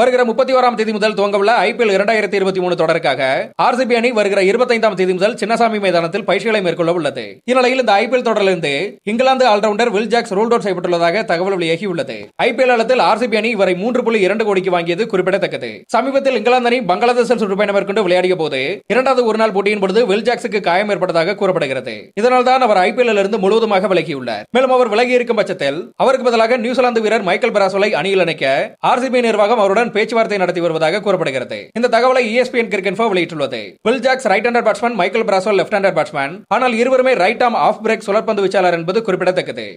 வருகிற முப்பத்தி ஓராம் தேதி முதல் துவங்கவுள்ள ஐபிஎல் இரண்டாயிரத்தி இருபத்தி மூணு தொடருக்காக ஆர்சிபி அணி வருகிற இருபத்தைந்தாம் தேதி முதல் சின்னசாமி மைதானத்தில் பயிற்சிகளை மேற்கொள்ள உள்ளது இந்நிலையில் இந்த ஐபிஎல் தொடரிலிருந்து இங்கிலாந்து allrounder Will Jacks roll out செய்யப்பட்டுள்ளதாக தகவல் வெளியாகியுள்ளது ஐபிஎல் அளத்தில் ஆர்சிபி அணி வரை மூன்று புள்ளி இரண்டு கோடிக்கு வாங்கியது குறிப்பிடத்தக்கது சமீபத்தில் இங்கிலாந்து அணி பங்களாதேஷில் சுற்றுப்பயணம் மேற்கொண்டு விளையாடிய போது இரண்டாவது நாள் போட்டியின் பொழுது வில் ஜாக்ஸுக்கு காயம் ஏற்பட்டதாக கூறப்படுகிறது இதனால் தான் அவர் ஐபிஎல் இருந்து முழுவதுமாக விலகியுள்ளார் மேலும் அவர் விலகி இருக்கும் பட்சத்தில் அவருக்கு பதிலாக நியூசிலாந்து வீரர் மைக்கேல் பிராசோலை அணியில் இணைக்க ஆர்சிபி நிர்வாகம் அவருடன் அவருடன் பேச்சுவார்த்தை நடத்தி வருவதாக கூறப்படுகிறது இந்த தகவலை இஎஸ்பிஎன் e கிரிக்கெட் வெளியிட்டுள்ளது Bill Jacks right hander batsman Michael பிராசோ லெப்ட் ஹேண்டர் பேட்ஸ்மேன் ஆனால் இருவருமே ரைட் ஆம் ஆஃப் பிரேக் சுழற்பந்து வீச்சாளர் என்பது குறிப்பிடத்தக்கது